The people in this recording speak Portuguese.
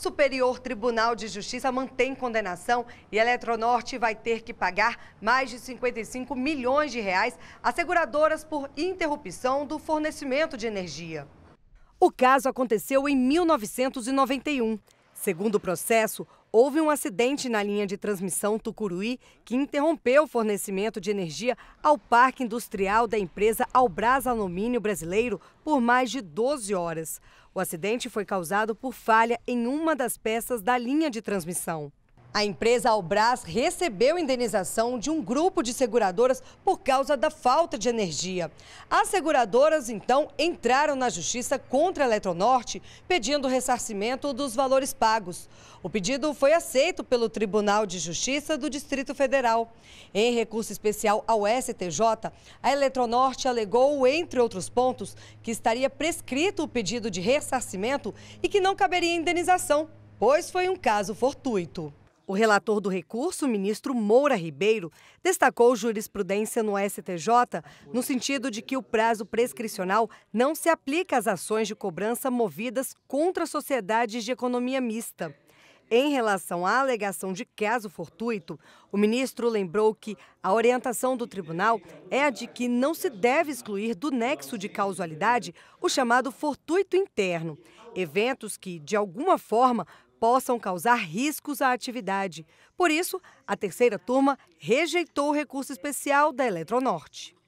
Superior Tribunal de Justiça mantém condenação e Eletronorte vai ter que pagar mais de 55 milhões de reais a seguradoras por interrupção do fornecimento de energia. O caso aconteceu em 1991. Segundo o processo, Houve um acidente na linha de transmissão Tucuruí que interrompeu o fornecimento de energia ao parque industrial da empresa Albras Alumínio Brasileiro por mais de 12 horas. O acidente foi causado por falha em uma das peças da linha de transmissão. A empresa Albras recebeu indenização de um grupo de seguradoras por causa da falta de energia. As seguradoras, então, entraram na justiça contra a Eletronorte, pedindo ressarcimento dos valores pagos. O pedido foi aceito pelo Tribunal de Justiça do Distrito Federal. Em recurso especial ao STJ, a Eletronorte alegou, entre outros pontos, que estaria prescrito o pedido de ressarcimento e que não caberia indenização, pois foi um caso fortuito. O relator do recurso, ministro Moura Ribeiro, destacou jurisprudência no STJ no sentido de que o prazo prescricional não se aplica às ações de cobrança movidas contra sociedades de economia mista. Em relação à alegação de caso fortuito, o ministro lembrou que a orientação do tribunal é a de que não se deve excluir do nexo de causalidade o chamado fortuito interno, eventos que, de alguma forma, possam causar riscos à atividade. Por isso, a terceira turma rejeitou o recurso especial da Eletronorte.